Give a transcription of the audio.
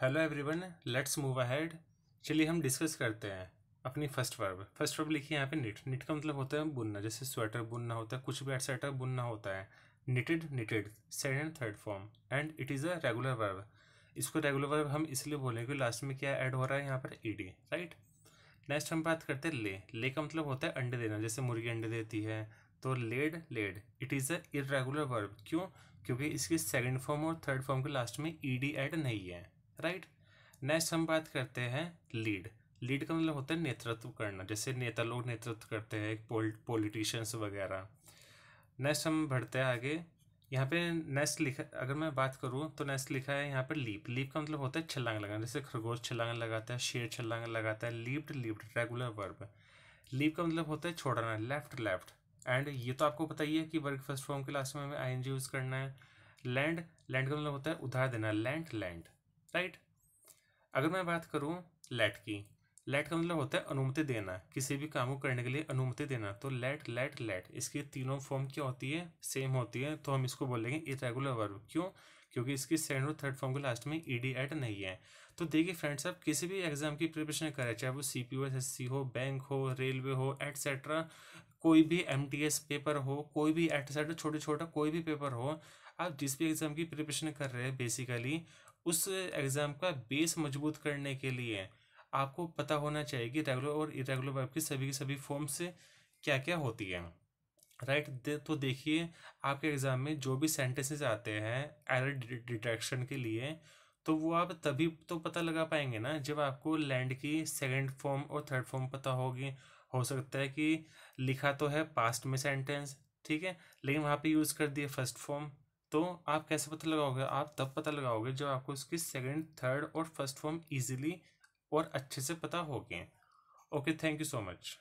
Hello everyone let's move ahead चलिए हम discuss करते हैं अपनी फर्स्ट वर्ब फर्स्ट वर्ब लिखिए यहाँ पे निट निट का मतलब होता है बुनना जैसे स्वेटर बुनना होता है कुछ भी एटसेट्रा बुनना होता है knitted knitted second and third form and it is a regular verb इसको रेगुलर वर्ब हम इसलिए बोलेंगे क्योंकि लास्ट में क्या ऐड हो रहा है यहाँ पर ई डी राइट नेक्स्ट हम बात करते हैं ले ले का मतलब होता है अंडे देना जैसे मुर्गी अंडे देती है तो laid laid it is a irregular verb क्यों क्योंकि इसकी सेकेंड फॉर्म और थर्ड फॉर्म के लास्ट में ई डी एड नहीं है राइट नेक्स्ट हम बात करते हैं लीड लीड का मतलब होता है नेतृत्व करना जैसे नेता लोग नेतृत्व करते हैं पोल, वगैरह नेक्स्ट हम बढ़ते हैं आगे यहाँ पे नेस्ट लिखा अगर मैं बात करूँ तो नेक्स्ट लिखा है यहाँ पर लीप लीप का मतलब होता है छलांग लगाना जैसे खरगोश छलांग लगाता है शेर छलांग लगाता है leaped leaped regular verb leap का मतलब होता है छोड़ना लेफ्ट लेफ्ट एंड ये तो आपको पता ही है कि वर्ग फर्स्ट फॉर्म के लास्ट में हमें आई यूज़ करना है लैंड लैंड का मतलब होता है उधार देना लैंड लैंड राइट अगर मैं बात करूँ लेट की लेट का मतलब होता है अनुमति देना किसी भी काम को करने के लिए अनुमति देना तो लेट लेट लेट इसकी तीनों फॉर्म क्या होती है सेम होती है तो हम इसको बोलेंगे इरेगुलर वर्ब क्यों क्योंकि इसकी सेकेंड और थर्ड फॉर्म के लास्ट में ई डी एड नहीं है तो देखिए फ्रेंड्स आप किसी भी एग्जाम की प्रिपरेशन करें चाहे वो C P O S S C हो बैंक हो रेलवे हो एटसेट्रा कोई भी एम टी एस पेपर हो कोई भी एटसेट्रा छोटे छोटा कोई भी पेपर हो आप जिस भी एग्ज़ाम की प्रिपरेशन कर रहे हैं बेसिकली उस एग्ज़ाम का बेस मजबूत करने के लिए आपको पता होना चाहिए कि रेगुलर और इरेगुलर वर्ब की सभी की सभी फॉर्म्स क्या क्या होती है राइट right? तो देखिए आपके एग्ज़ाम में जो भी सेंटेंसेस आते हैं एरर डिटेक्शन के लिए तो वो आप तभी तो पता लगा पाएंगे ना जब आपको लैंड की सेकंड फॉर्म और थर्ड फॉर्म पता होगी हो सकता है कि लिखा तो है पास्ट में सेंटेंस ठीक है लेकिन वहाँ पे यूज़ कर दिए फर्स्ट फॉर्म तो आप कैसे पता लगाओगे आप तब पता लगाओगे जब आपको उसकी सेकंड थर्ड और फर्स्ट फॉर्म इजीली और अच्छे से पता हो गए okay thank you so much